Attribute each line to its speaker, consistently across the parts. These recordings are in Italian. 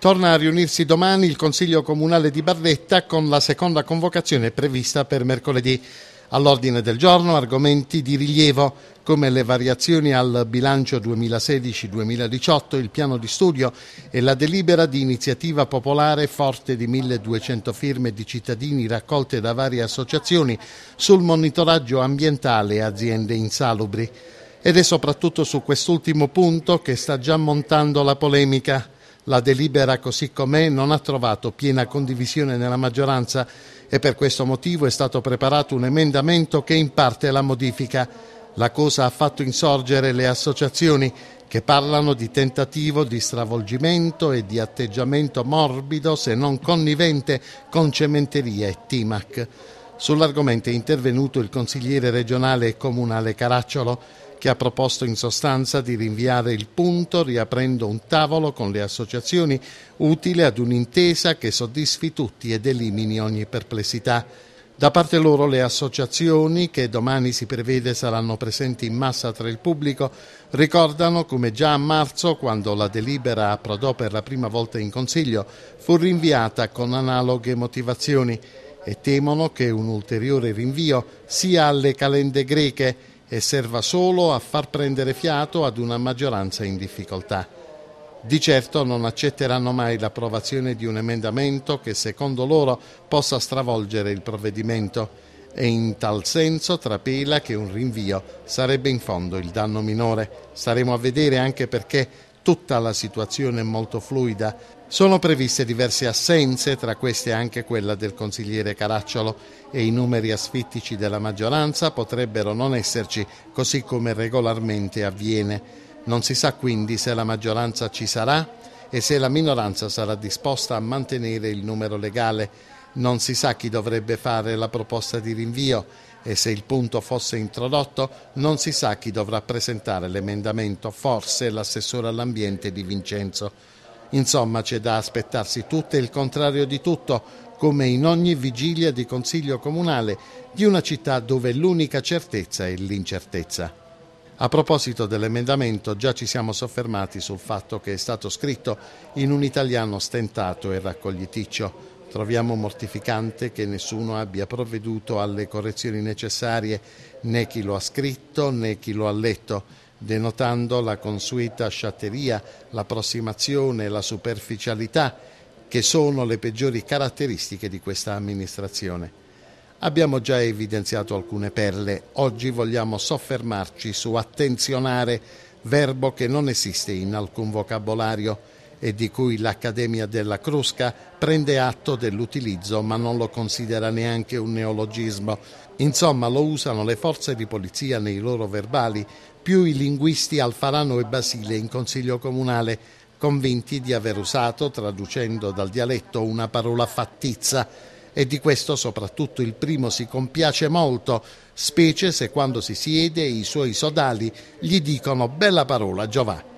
Speaker 1: Torna a riunirsi domani il Consiglio Comunale di Barletta con la seconda convocazione prevista per mercoledì. All'ordine del giorno argomenti di rilievo come le variazioni al bilancio 2016-2018, il piano di studio e la delibera di iniziativa popolare forte di 1200 firme di cittadini raccolte da varie associazioni sul monitoraggio ambientale e aziende insalubri. Ed è soprattutto su quest'ultimo punto che sta già montando la polemica. La delibera così com'è non ha trovato piena condivisione nella maggioranza e per questo motivo è stato preparato un emendamento che in parte la modifica. La cosa ha fatto insorgere le associazioni che parlano di tentativo di stravolgimento e di atteggiamento morbido se non connivente con cementeria e Timac. Sull'argomento è intervenuto il consigliere regionale e comunale Caracciolo che ha proposto in sostanza di rinviare il punto riaprendo un tavolo con le associazioni utile ad un'intesa che soddisfi tutti ed elimini ogni perplessità. Da parte loro le associazioni, che domani si prevede saranno presenti in massa tra il pubblico, ricordano come già a marzo, quando la delibera approdò per la prima volta in Consiglio, fu rinviata con analoghe motivazioni e temono che un ulteriore rinvio sia alle calende greche e serva solo a far prendere fiato ad una maggioranza in difficoltà. Di certo non accetteranno mai l'approvazione di un emendamento che secondo loro possa stravolgere il provvedimento e in tal senso trapela che un rinvio sarebbe in fondo il danno minore. Staremo a vedere anche perché Tutta la situazione è molto fluida. Sono previste diverse assenze, tra queste anche quella del consigliere Caracciolo, e i numeri asfittici della maggioranza potrebbero non esserci, così come regolarmente avviene. Non si sa quindi se la maggioranza ci sarà e se la minoranza sarà disposta a mantenere il numero legale. Non si sa chi dovrebbe fare la proposta di rinvio e se il punto fosse introdotto non si sa chi dovrà presentare l'emendamento, forse l'assessore all'ambiente di Vincenzo. Insomma c'è da aspettarsi tutto e il contrario di tutto, come in ogni vigilia di consiglio comunale di una città dove l'unica certezza è l'incertezza. A proposito dell'emendamento, già ci siamo soffermati sul fatto che è stato scritto in un italiano stentato e raccogliticcio. Troviamo mortificante che nessuno abbia provveduto alle correzioni necessarie, né chi lo ha scritto né chi lo ha letto, denotando la consueta sciatteria, l'approssimazione, la superficialità che sono le peggiori caratteristiche di questa amministrazione. Abbiamo già evidenziato alcune perle, oggi vogliamo soffermarci su attenzionare, verbo che non esiste in alcun vocabolario e di cui l'Accademia della Crusca prende atto dell'utilizzo ma non lo considera neanche un neologismo. Insomma, lo usano le forze di polizia nei loro verbali, più i linguisti Alfarano e Basile in consiglio comunale, convinti di aver usato, traducendo dal dialetto, una parola fattizza. e di questo soprattutto il primo si compiace molto, specie se quando si siede i suoi sodali gli dicono bella parola Giovanni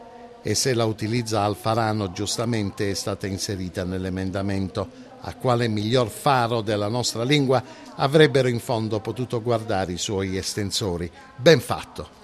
Speaker 1: e se la utilizza Alfarano giustamente è stata inserita nell'emendamento a quale miglior faro della nostra lingua avrebbero in fondo potuto guardare i suoi estensori. Ben fatto.